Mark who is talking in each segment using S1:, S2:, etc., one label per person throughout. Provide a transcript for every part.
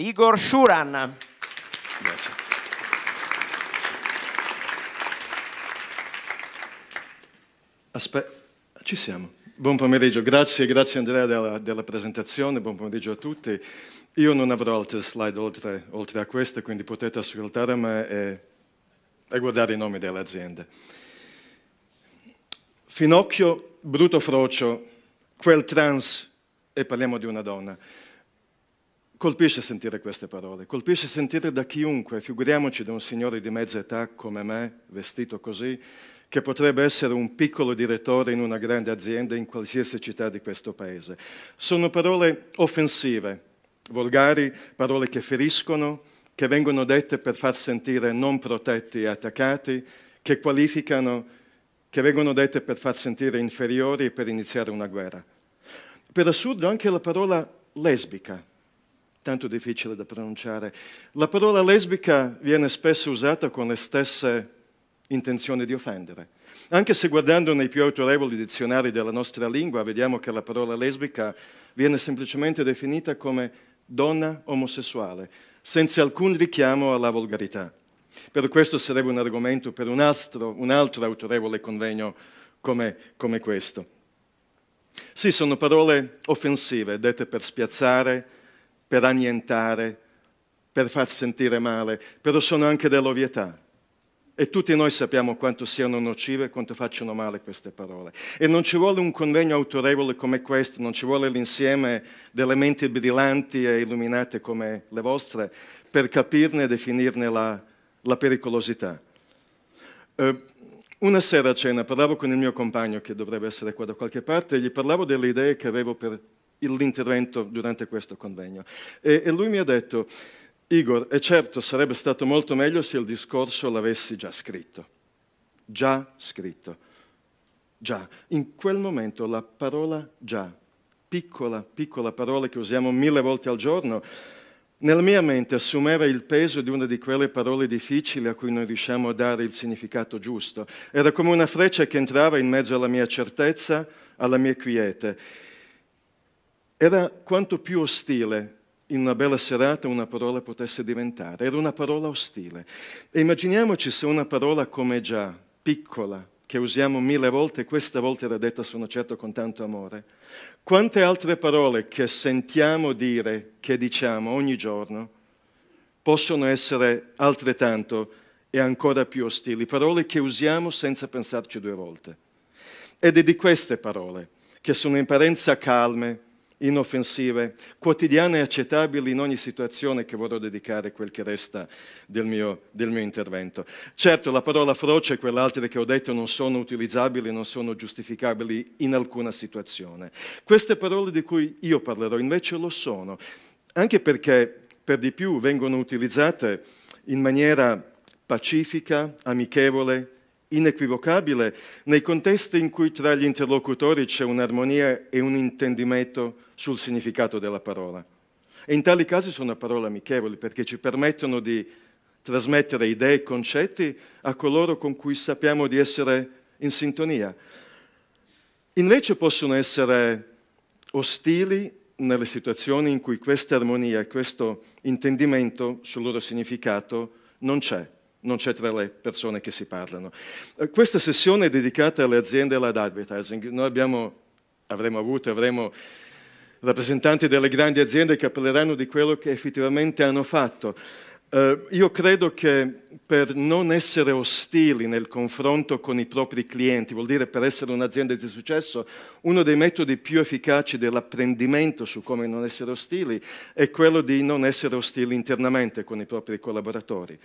S1: Igor Shuran. Grazie. Aspetta, ci siamo. Buon pomeriggio, grazie, grazie Andrea della, della, presentazione, buon pomeriggio a tutti. Io non avrò altre slide oltre, oltre a queste, quindi potete ascoltare me e, e guardare i nomi delle aziende. Finocchio, Bruto Frocio, quel trans, e parliamo di una donna. Colpisce sentire queste parole, colpisce sentire da chiunque, figuriamoci da un signore di mezza età come me, vestito così, che potrebbe essere un piccolo direttore in una grande azienda in qualsiasi città di questo paese. Sono parole offensive, volgari, parole che feriscono, che vengono dette per far sentire non protetti e attaccati, che qualificano, che vengono dette per far sentire inferiori e per iniziare una guerra. Per assurdo anche la parola lesbica tanto difficile da pronunciare. La parola lesbica viene spesso usata con le stesse intenzioni di offendere. Anche se guardando nei più autorevoli dizionari della nostra lingua vediamo che la parola lesbica viene semplicemente definita come donna omosessuale, senza alcun richiamo alla volgarità. Per questo sarebbe un argomento per un, astro, un altro autorevole convegno come, come questo. Sì, sono parole offensive, dette per spiazzare, per annientare, per far sentire male, però sono anche dell'ovvietà. E tutti noi sappiamo quanto siano nocive e quanto facciano male queste parole. E non ci vuole un convegno autorevole come questo, non ci vuole l'insieme delle menti brillanti e illuminate come le vostre per capirne e definirne la, la pericolosità. Eh, una sera a cena parlavo con il mio compagno, che dovrebbe essere qua da qualche parte, e gli parlavo delle idee che avevo per l'intervento durante questo convegno. E, e lui mi ha detto, Igor, è certo sarebbe stato molto meglio se il discorso l'avessi già scritto. Già scritto. Già. In quel momento la parola già, piccola, piccola parola che usiamo mille volte al giorno, nella mia mente assumeva il peso di una di quelle parole difficili a cui non riusciamo a dare il significato giusto. Era come una freccia che entrava in mezzo alla mia certezza, alla mia quiete. Era quanto più ostile in una bella serata una parola potesse diventare, era una parola ostile. E immaginiamoci se una parola come già, piccola, che usiamo mille volte, questa volta era detta, sono certo, con tanto amore. Quante altre parole che sentiamo dire, che diciamo ogni giorno, possono essere altrettanto e ancora più ostili, parole che usiamo senza pensarci due volte. Ed è di queste parole, che sono in parenza calme, inoffensive, quotidiane e accettabili in ogni situazione che vorrò dedicare quel che resta del mio, del mio intervento. Certo, la parola froce e quelle altre che ho detto non sono utilizzabili, non sono giustificabili in alcuna situazione. Queste parole di cui io parlerò invece lo sono, anche perché per di più vengono utilizzate in maniera pacifica, amichevole, inequivocabile nei contesti in cui tra gli interlocutori c'è un'armonia e un intendimento sul significato della parola. E in tali casi sono parole amichevoli perché ci permettono di trasmettere idee e concetti a coloro con cui sappiamo di essere in sintonia. Invece possono essere ostili nelle situazioni in cui questa armonia e questo intendimento sul loro significato non c'è non c'è tra le persone che si parlano. Eh, questa sessione è dedicata alle aziende e all'advertising. Noi abbiamo, avremo avuto, avremo rappresentanti delle grandi aziende che parleranno di quello che effettivamente hanno fatto. Eh, io credo che per non essere ostili nel confronto con i propri clienti, vuol dire per essere un'azienda di successo, uno dei metodi più efficaci dell'apprendimento su come non essere ostili è quello di non essere ostili internamente con i propri collaboratori.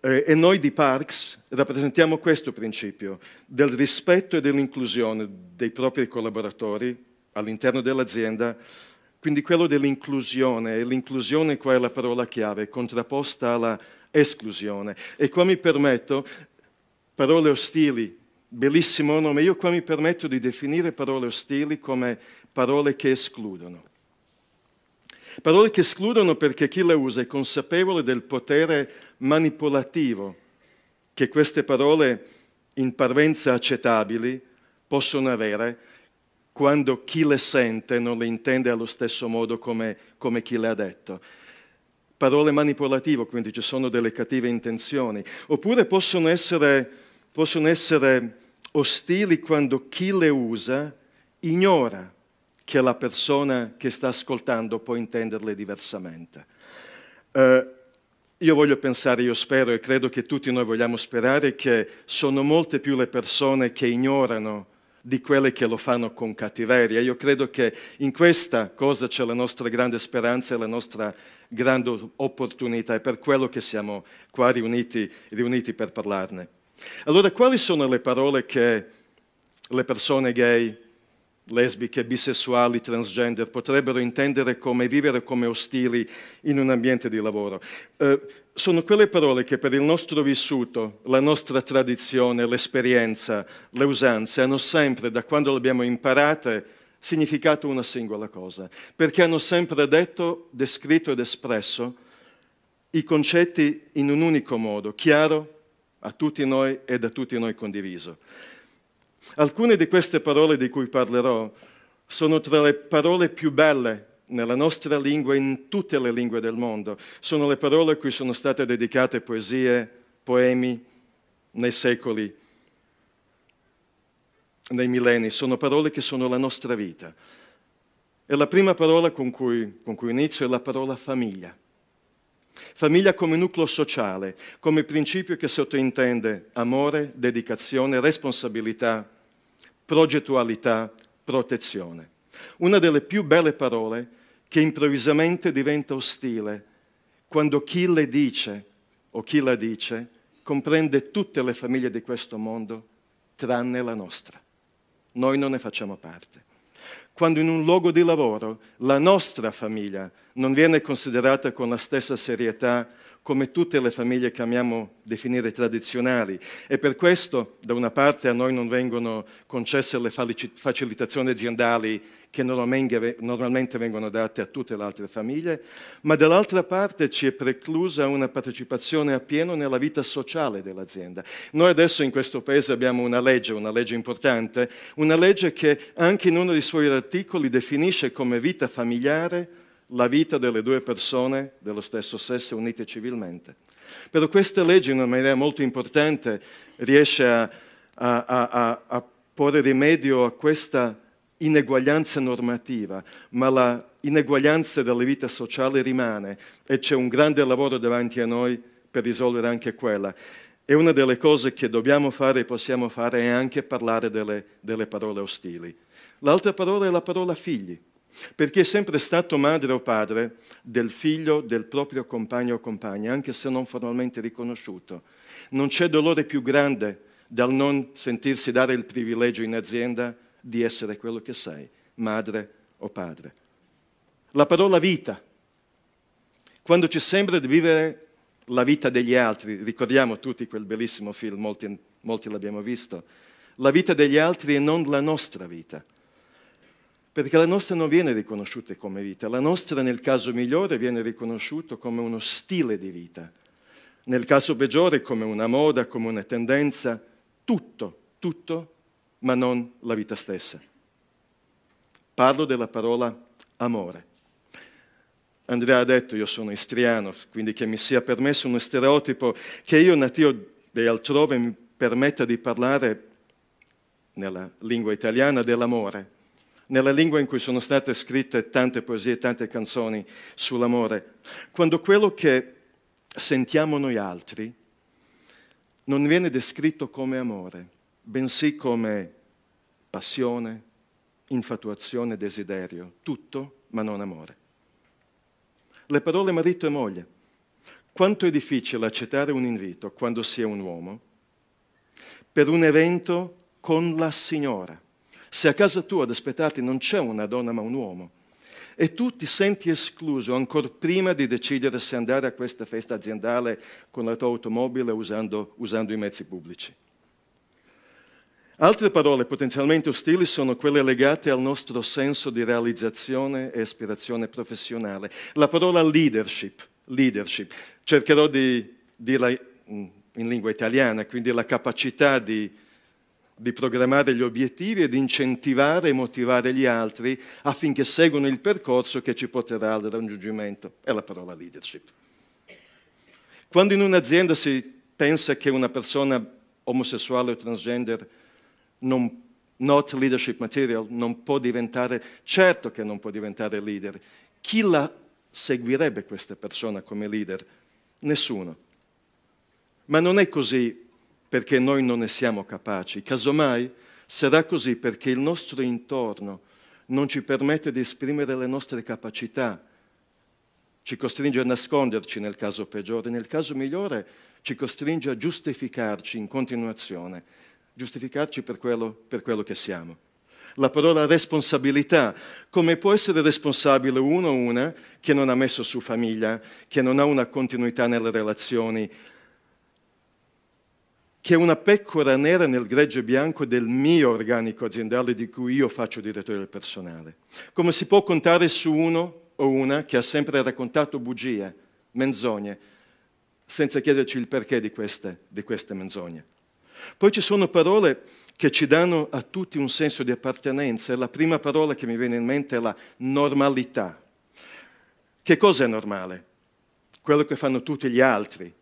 S1: Eh, e noi di Parks rappresentiamo questo principio del rispetto e dell'inclusione dei propri collaboratori all'interno dell'azienda, quindi quello dell'inclusione, e l'inclusione qua è la parola chiave, contrapposta alla esclusione. E qua mi permetto, parole ostili, bellissimo nome, io qua mi permetto di definire parole ostili come parole che escludono. Parole che escludono perché chi le usa è consapevole del potere manipolativo che queste parole in parvenza accettabili possono avere quando chi le sente non le intende allo stesso modo come, come chi le ha detto parole manipolative, quindi ci sono delle cattive intenzioni, oppure possono essere, possono essere, ostili quando chi le usa ignora che la persona che sta ascoltando può intenderle diversamente. Eh, io voglio pensare, io spero e credo che tutti noi vogliamo sperare che sono molte più le persone che ignorano di quelle che lo fanno con cattiveria. Io credo che in questa cosa c'è la nostra grande speranza e la nostra grande opportunità, è per quello che siamo qua riuniti, riuniti per parlarne. Allora, quali sono le parole che le persone gay, lesbiche, bisessuali, transgender potrebbero intendere come vivere come ostili in un ambiente di lavoro. Eh, sono quelle parole che per il nostro vissuto, la nostra tradizione, l'esperienza, le usanze hanno sempre, da quando le abbiamo imparate, significato una singola cosa, perché hanno sempre detto, descritto ed espresso i concetti in un unico modo, chiaro a tutti noi e da tutti noi condiviso. Alcune di queste parole di cui parlerò sono tra le parole più belle nella nostra lingua e in tutte le lingue del mondo. Sono le parole a cui sono state dedicate poesie, poemi nei secoli, nei millenni. Sono parole che sono la nostra vita. E la prima parola con cui, con cui inizio è la parola famiglia. Famiglia come nucleo sociale, come principio che sottintende amore, dedicazione, responsabilità, progettualità, protezione. Una delle più belle parole che improvvisamente diventa ostile quando chi le dice o chi la dice comprende tutte le famiglie di questo mondo tranne la nostra. Noi non ne facciamo parte quando in un luogo di lavoro la nostra famiglia non viene considerata con la stessa serietà come tutte le famiglie che amiamo definire tradizionali. E per questo, da una parte, a noi non vengono concesse le facilitazioni aziendali che normalmente vengono date a tutte le altre famiglie, ma dall'altra parte ci è preclusa una partecipazione a pieno nella vita sociale dell'azienda. Noi adesso in questo Paese abbiamo una legge, una legge importante, una legge che anche in uno dei suoi articoli definisce come vita familiare la vita delle due persone dello stesso sesso unite civilmente. Però questa legge in una maniera molto importante riesce a, a, a, a porre rimedio a questa ineguaglianza normativa, ma la ineguaglianza della vita sociale rimane e c'è un grande lavoro davanti a noi per risolvere anche quella. E una delle cose che dobbiamo fare e possiamo fare è anche parlare delle, delle parole ostili. L'altra parola è la parola figli, perché è sempre stato madre o padre del figlio del proprio compagno o compagna, anche se non formalmente riconosciuto. Non c'è dolore più grande dal non sentirsi dare il privilegio in azienda di essere quello che sei, madre o padre. La parola vita, quando ci sembra di vivere la vita degli altri, ricordiamo tutti quel bellissimo film, molti, molti l'abbiamo visto, la vita degli altri e non la nostra vita perché la nostra non viene riconosciuta come vita, la nostra nel caso migliore viene riconosciuta come uno stile di vita, nel caso peggiore come una moda, come una tendenza, tutto, tutto ma non la vita stessa. Parlo della parola amore. Andrea ha detto, io sono istriano, quindi che mi sia permesso uno stereotipo che io, nativo di altrove, mi permetta di parlare nella lingua italiana dell'amore, nella lingua in cui sono state scritte tante poesie, tante canzoni sull'amore, quando quello che sentiamo noi altri non viene descritto come amore, bensì come passione, infatuazione, desiderio, tutto ma non amore. Le parole marito e moglie. Quanto è difficile accettare un invito quando si è un uomo per un evento con la signora. Se a casa tua ad aspettarti non c'è una donna ma un uomo e tu ti senti escluso ancora prima di decidere se andare a questa festa aziendale con la tua automobile usando, usando i mezzi pubblici. Altre parole potenzialmente ostili sono quelle legate al nostro senso di realizzazione e aspirazione professionale. La parola leadership, leadership. cercherò di dirla in lingua italiana, quindi la capacità di, di programmare gli obiettivi e di incentivare e motivare gli altri affinché seguano il percorso che ci porterà al raggiungimento. È la parola leadership. Quando in un'azienda si pensa che una persona omosessuale o transgender non, not leadership material, non può diventare, certo che non può diventare leader. Chi la seguirebbe questa persona come leader? Nessuno. Ma non è così perché noi non ne siamo capaci, casomai sarà così perché il nostro intorno non ci permette di esprimere le nostre capacità, ci costringe a nasconderci nel caso peggiore, nel caso migliore ci costringe a giustificarci in continuazione giustificarci per quello, per quello che siamo. La parola responsabilità, come può essere responsabile uno o una che non ha messo su famiglia, che non ha una continuità nelle relazioni, che è una pecora nera nel gregge bianco del mio organico aziendale di cui io faccio direttore del personale. Come si può contare su uno o una che ha sempre raccontato bugie, menzogne, senza chiederci il perché di queste, di queste menzogne? Poi ci sono parole che ci danno a tutti un senso di appartenenza la prima parola che mi viene in mente è la normalità. Che cosa è normale? Quello che fanno tutti gli altri.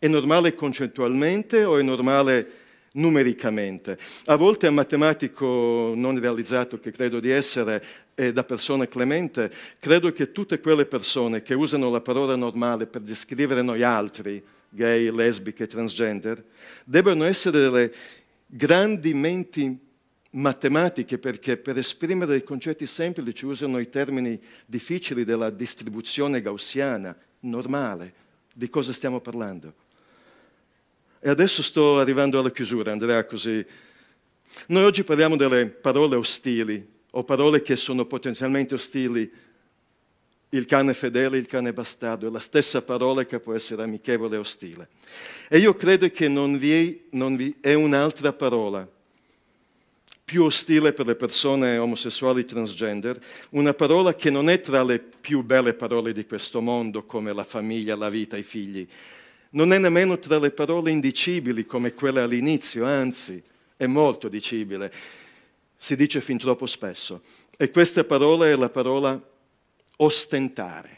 S1: È normale concettualmente o è normale numericamente? A volte a matematico non realizzato che credo di essere e da persona clemente, credo che tutte quelle persone che usano la parola normale per descrivere noi altri, gay, lesbiche, transgender, debbano essere delle grandi menti matematiche perché per esprimere i concetti semplici usano i termini difficili della distribuzione gaussiana, normale. Di cosa stiamo parlando? E adesso sto arrivando alla chiusura, Andrea, così. Noi oggi parliamo delle parole ostili o parole che sono potenzialmente ostili il cane fedele il cane bastardo, è la stessa parola che può essere amichevole o ostile. E io credo che non vi, è, non vi è un'altra parola più ostile per le persone omosessuali transgender, una parola che non è tra le più belle parole di questo mondo, come la famiglia, la vita, i figli, non è nemmeno tra le parole indicibili come quella all'inizio, anzi è molto dicibile, si dice fin troppo spesso. E questa parola è la parola ostentare.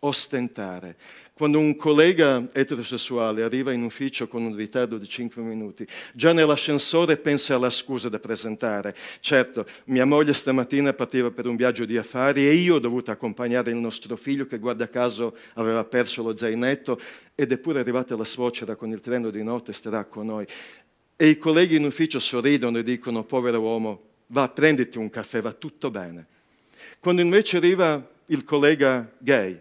S1: Ostentare. Quando un collega eterosessuale arriva in ufficio con un ritardo di 5 minuti, già nell'ascensore pensa alla scusa da presentare. Certo, mia moglie stamattina partiva per un viaggio di affari e io ho dovuto accompagnare il nostro figlio che guarda caso aveva perso lo zainetto ed è pure arrivata la suocera con il treno di notte e starà con noi. E i colleghi in ufficio sorridono e dicono, povero uomo, va prenditi un caffè, va tutto bene. Quando invece arriva il collega gay,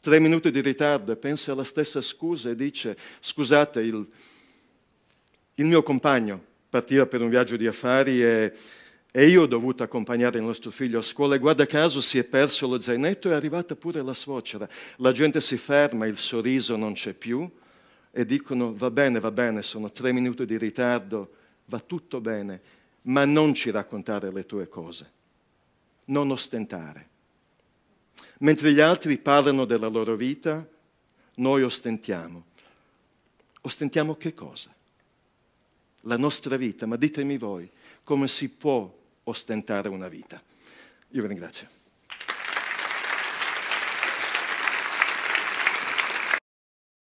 S1: tre minuti di ritardo, pensa alla stessa scusa e dice, scusate, il, il mio compagno partiva per un viaggio di affari e, e, io ho dovuto accompagnare il nostro figlio a scuola e guarda caso si è perso lo zainetto e è arrivata pure la suocera. La gente si ferma, il sorriso non c'è più e dicono va bene, va bene, sono tre minuti di ritardo, va tutto bene, ma non ci raccontare le tue cose non ostentare. Mentre gli altri parlano della loro vita, noi ostentiamo. Ostentiamo che cosa? La nostra vita, ma ditemi voi come si può ostentare una vita. Io vi ringrazio.